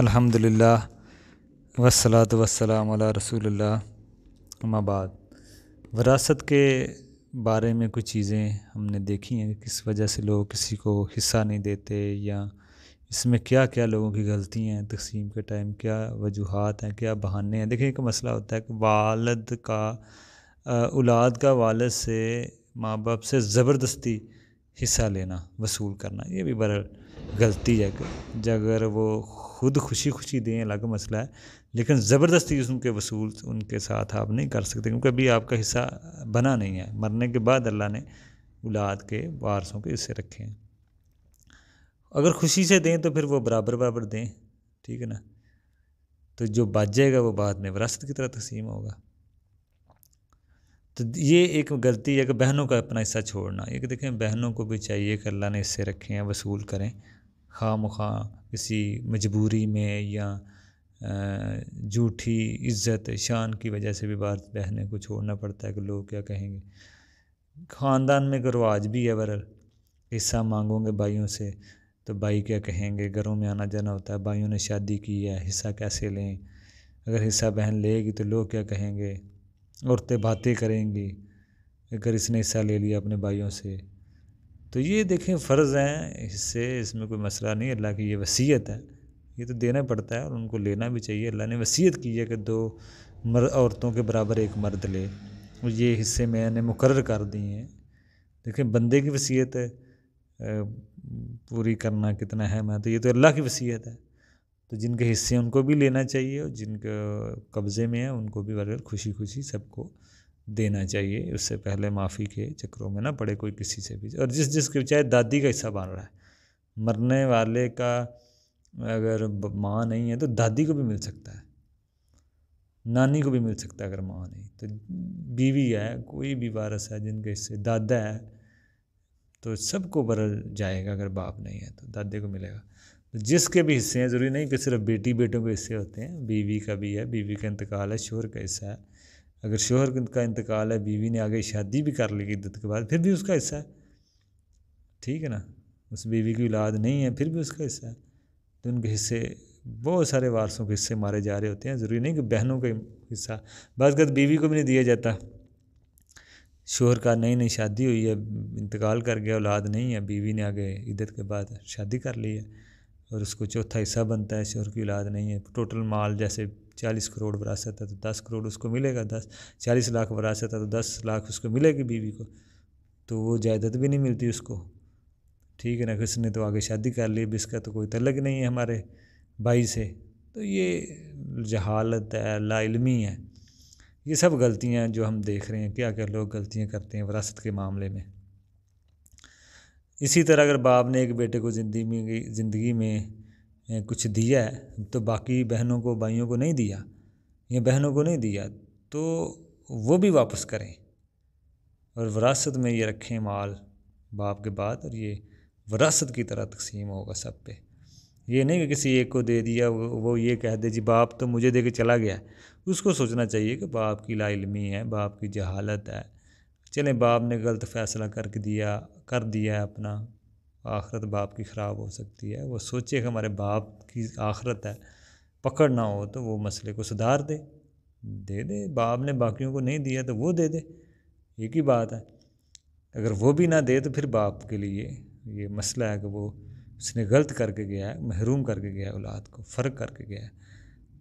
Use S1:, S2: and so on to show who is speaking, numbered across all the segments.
S1: अल्हम्दुलिल्लाह वसलात वसलाम अला रसूलुल्लाह बाद वरासत के बारे में कुछ चीज़ें हमने देखी हैं किस वजह से लोग किसी को हिस्सा नहीं देते या इसमें क्या क्या लोगों की गलतियाँ हैं तकसीम के टाइम क्या वजूहत हैं क्या बहाने हैं देखिए एक मसला होता है कि वालद का औलाद का वालद से माँ बाप से ज़बरदस्ती हिस्सा लेना वसूल करना ये भी बड़ा गलती है अगर वो खुद खुशी खुशी दें अलग मसला है लेकिन ज़बरदस्ती उनके वसूल उनके साथ आप नहीं कर सकते क्योंकि अभी आपका हिस्सा बना नहीं है मरने के बाद अल्लाह ने औलाद के वारसों के हिस्से रखे हैं अगर खुशी से दें तो फिर वो बराबर बराबर दें ठीक है ना तो जो बच जाएगा वो बाद में वरासत की तरह तकसीम होगा तो ये एक गलती है कि बहनों का अपना हिस्सा छोड़ना ये कि देखें बहनों को भी चाहिए कि अल्लाह ने हिस्से रखे हैं वसूल करें खाम खा किसी मजबूरी में या झूठी इज़्ज़त शान की वजह से भी बात बहने को छोड़ना पड़ता है कि लोग क्या कहेंगे ख़ानदान में अगर आज भी है बरल हिस्सा मांगोगे भाइयों से तो भाई क्या कहेंगे घरों में आना जाना होता है भाइयों ने शादी की है हिस्सा कैसे लें अगर हिस्सा बहन लेगी तो लोग क्या कहेंगे औरतें बातें करेंगी अगर इसने हिस्सा ले लिया अपने भाइयों से तो ये देखें फ़र्ज़ हैं इससे इसमें कोई मसला नहीं अल्लाह की ये वसीयत है ये तो देना पड़ता है और उनको लेना भी चाहिए अल्लाह ने वसीयत की है कि दो मर्द औरतों के बराबर एक मर्द ले और ये हिस्से मैंने मुकर कर दिए हैं देखें बंदे की वसीयत है पूरी करना कितना है मैं तो ये तो अल्लाह की वसीयत है तो जिनके हिस्से हैं उनको भी लेना चाहिए और जिनके कब्ज़े में है उनको भी बगैर खुशी खुशी सबको देना चाहिए उससे पहले माफ़ी के चक्रों में ना पड़े कोई किसी से भी और जिस जिसके चाहे दादी का हिस्सा बन रहा है मरने वाले का अगर माँ नहीं है तो दादी को भी मिल सकता है नानी को भी मिल सकता है अगर माँ नहीं तो बीवी है कोई भी वारस है जिनके हिस्से दादा है तो सबको बरल जाएगा अगर बाप नहीं है तो दादे को मिलेगा जिसके भी हिस्से हैं ज़रूरी नहीं कि सिर्फ बेटी बेटों के हिस्से होते हैं बीवी का भी है बीवी का इंतकाल है शोहर का हिस्सा है अगर शोहर का इंतकाल है बीवी ने आगे शादी भी कर ली इद्दत के बाद फिर भी उसका हिस्सा है ठीक है ना उस बीवी की औलाद नहीं है फिर भी उसका हिस्सा है तो उनके हिस्से बहुत सारे वारसों के हिस्से मारे जा रहे होते हैं ज़रूरी नहीं कि बहनों का हिस्सा बाज़त बीवी को भी नहीं दिया जाता शोहर का नई नई शादी हुई है इंतकाल कर गया औलाद नहीं है बीवी ने आगे इद्दत के बाद शादी कर ली है और उसको चौथा हिस्सा बनता है शोर की औलाद नहीं है टोटल माल जैसे चालीस करोड़ वरासत है तो दस करोड़ उसको मिलेगा दस चालीस लाख वरासत है तो दस लाख उसको मिलेगी बीवी को तो वो जायदाद भी नहीं मिलती उसको ठीक है ना उसने तो आगे शादी कर ली अभी इसका तो कोई तलग नहीं है हमारे भाई से तो ये जहालत है लाइलमी है ये सब गलतियाँ जो हम देख रहे हैं क्या क्या लोग गलतियाँ करते हैं वरासत के मामले में इसी तरह अगर बाप ने एक बेटे को ज़िंदगी में ज़िंदगी में कुछ दिया है तो बाकी बहनों को भाइयों को नहीं दिया या बहनों को नहीं दिया तो वो भी वापस करें और विरासत में ये रखें माल बाप के बाद और ये विरासत की तरह तकसीम होगा सब पे ये नहीं कि किसी एक को दे दिया वो, वो ये कह दे जी बाप तो मुझे दे के चला गया उसको सोचना चाहिए कि बाप की लाइलमी है बाप की जहालत है चले बाप ने गलत फ़ैसला करके दिया कर दिया है अपना आखरत बाप की ख़राब हो सकती है वो सोचे कि हमारे बाप की आखरत है पकड़ ना हो तो वो मसले को सुधार दे दे दे बाप ने बाकियों को नहीं दिया तो वो दे दे एक ही बात है अगर वो भी ना दे तो फिर बाप के लिए ये मसला है कि वो उसने गलत करके गया है महरूम करके गया है औलाद को फ़र्क करके गया है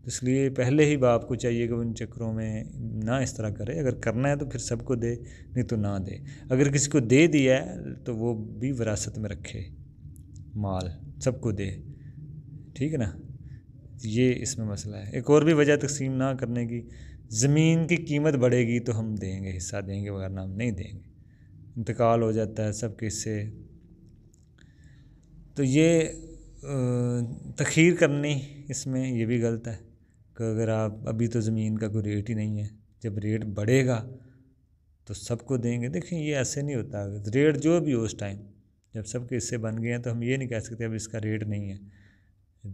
S1: इसलिए पहले ही बाप को चाहिए कि उन चक्करों में ना इस तरह करे अगर करना है तो फिर सबको दे नहीं तो ना दे अगर किसी को दे दिया है तो वो भी विरासत में रखे माल सबको दे ठीक है ना ये इसमें मसला है एक और भी वजह तकसीम ना करने की ज़मीन की कीमत बढ़ेगी तो हम देंगे हिस्सा देंगे वगैरह हम नहीं देंगे इंतकाल हो जाता है सबके से तो ये तखीर करनी इसमें ये भी गलत है कि अगर आप अभी तो ज़मीन का कोई रेट ही नहीं है जब रेट बढ़ेगा तो सबको देंगे देखें ये ऐसे नहीं होता रेट जो भी हो उस टाइम जब सबके हिस्से बन गए हैं तो हम ये नहीं कह सकते अब इसका रेट नहीं है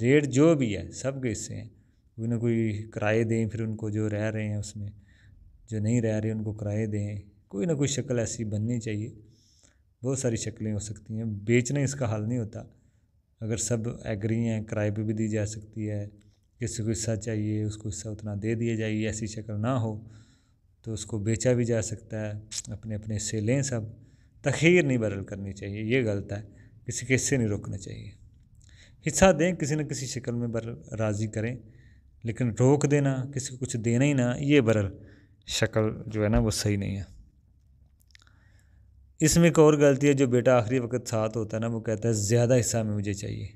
S1: रेट जो भी है सबके हिस्से हैं कोई ना कोई किराए दें फिर उनको जो रह रहे हैं उसमें जो नहीं रह रहे उनको किराए दें कोई ना कोई शक्ल ऐसी बननी चाहिए बहुत सारी शक्लें हो सकती हैं बेचना इसका हल नहीं होता अगर सब एग्री हैं किराए पर भी दी जा सकती है जिसको हिस्सा चाहिए उसको हिस्सा उतना दे दिया जाइए ऐसी शक्ल ना हो तो उसको बेचा भी जा सकता है अपने अपने हिस्से लें सब तखीर नहीं बदल करनी चाहिए ये गलत है किसी के हिस्से नहीं रोकना चाहिए हिस्सा दें किसी न किसी शक्ल में बर राज़ी करें लेकिन रोक देना किसी को कुछ देना ही ना ये बरल शक्ल जो है ना वो सही नहीं है इसमें एक और गलती है जो बेटा आखिरी वक्त साथ होता है ना वो कहता है ज़्यादा हिस्सा में मुझे चाहिए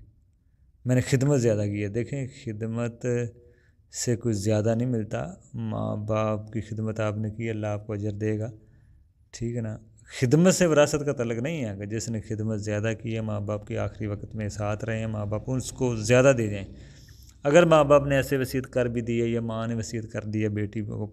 S1: मैंने खिदमत ज़्यादा की है देखें खिदमत से कुछ ज़्यादा नहीं मिलता माँ बाप की खिदमत आपने की अल्लाह आपको अजर देगा ठीक है ना खिदमत से विरासत का तलक नहीं है अगर जिसने खिदमत ज़्यादा की है माँ बाप के आखिरी वक्त में साथ रहे हैं माँ बाप उसको ज़्यादा दे जाएँ अगर माँ बाप ने ऐसे वसीयत कर भी दी है या माँ ने वसीयत कर दी है बेटी को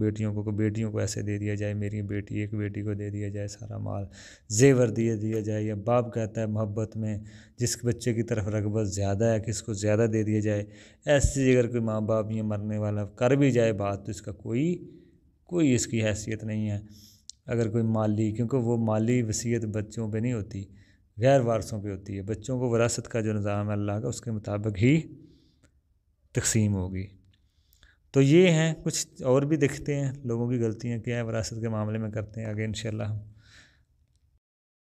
S1: बेटियों को बेटियों को ऐसे दे दिया जाए मेरी बेटी एक बेटी को दे दिया जाए सारा माल जेवर दिए दिया जाए या बाप कहता है मोहब्बत में जिस बच्चे की तरफ रगबत ज़्यादा है किसको ज़्यादा दे दिया जाए ऐसी अगर कोई माँ बाप ये मरने वाला कर भी जाए बात तो इसका कोई कोई इसकी हैसियत नहीं है अगर कोई माली क्योंकि वो माली वसीयत बच्चों पर नहीं होती गैर वारसों पर होती है बच्चों को वरासत का जो निज़ाम है अल्लाह का उसके मुताबिक ही तकसीम होगी तो ये हैं कुछ और भी देखते हैं लोगों की गलतियाँ क्या है वरासत के मामले में करते हैं आगे इन हम